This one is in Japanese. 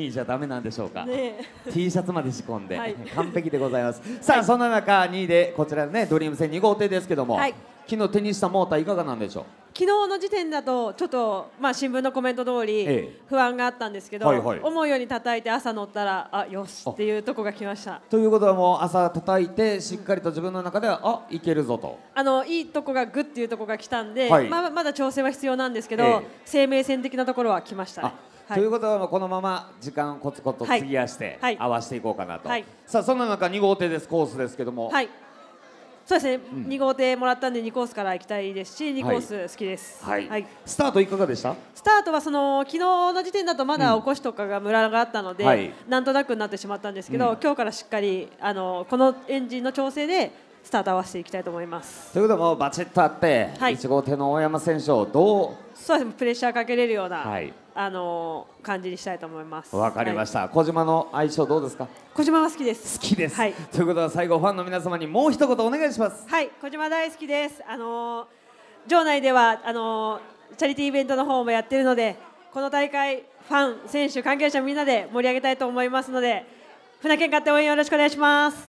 位じゃダメなんでしょうか、ね、T シャツまで仕込んで、はい、完璧でございますさあ、はい、そんな中2位でこちらのねドリーム戦2号艇ですけども、はい、昨日手にしたモーターいかがなんでしょう昨日の時点だとちょっと、まあ、新聞のコメント通り不安があったんですけど、ええはいはい、思うように叩いて朝乗ったらあよしっていうとこが来ましたということはもう朝叩いてしっかりと自分の中では、うん、あいけるぞとあのいいとこがグっていうとこが来たんで、はい、まあ、まだ調整は必要なんですけど、え、生命線的なところは来ました、ねということはこのまま時間コツコツと費やして、合わせていこうかなと、さあそんな中2号艇ですコースですけども、そうですね、うん、2号艇もらったんで2コースから行きたいですし2コース好きです、はい、はいはいスタートいかがでしたスタートはその昨日の時点だとまだ起こしとかがムラがあったので、うんはい、なんとなくなってしまったんですけど、うん、今日からしっかりあのこのエンジンの調整でスタート合わせていきたいと思いますということもバチッとあって、はい、1号艇の大山選手をどうそうですねプレッシャーかけれるような、はいあの感じにしたいと思います。わかりました、はい、小島の相性どうですか。小島は好きです。好きです。はい、ということは最後ファンの皆様にもう一言お願いします。はい、小島大好きです。あの場内ではあのチャリティーイベントの方もやってるので、この大会ファン、選手、関係者みんなで盛り上げたいと思いますので、船券買って応援よろしくお願いします。